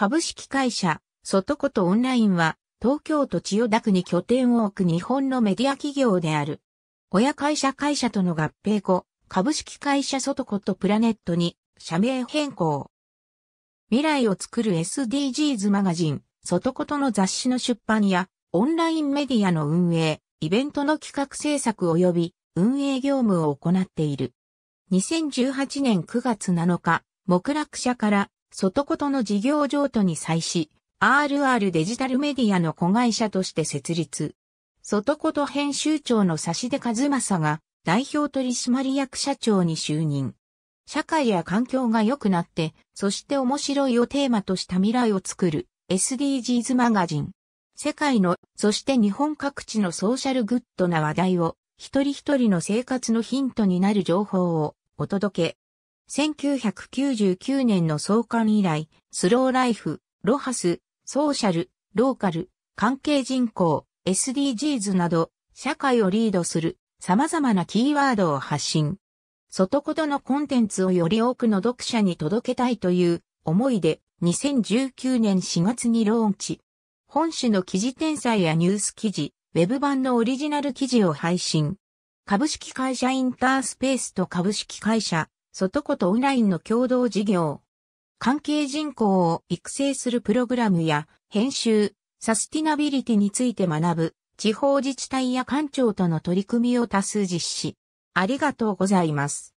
株式会社、外ことオンラインは、東京都千代田区に拠点を置く日本のメディア企業である。親会社会社との合併後、株式会社外ことプラネットに社名変更。未来を作る SDGs マガジン、外ことの雑誌の出版や、オンラインメディアの運営、イベントの企画制作及び運営業務を行っている。2018年9月7日、木楽社から外事の事業譲渡に際し、RR デジタルメディアの子会社として設立。外事編集長の差出和正が代表取締役社長に就任。社会や環境が良くなって、そして面白いをテーマとした未来を作る SDGs マガジン。世界の、そして日本各地のソーシャルグッドな話題を、一人一人の生活のヒントになる情報をお届け。1999年の創刊以来、スローライフ、ロハス、ソーシャル、ローカル、関係人口、SDGs など、社会をリードする様々なキーワードを発信。外ほどのコンテンツをより多くの読者に届けたいという思いで2019年4月にローンチ。本誌の記事転載やニュース記事、ウェブ版のオリジナル記事を配信。株式会社インタースペースと株式会社外子とオンラインの共同事業。関係人口を育成するプログラムや編集、サスティナビリティについて学ぶ地方自治体や官庁との取り組みを多数実施。ありがとうございます。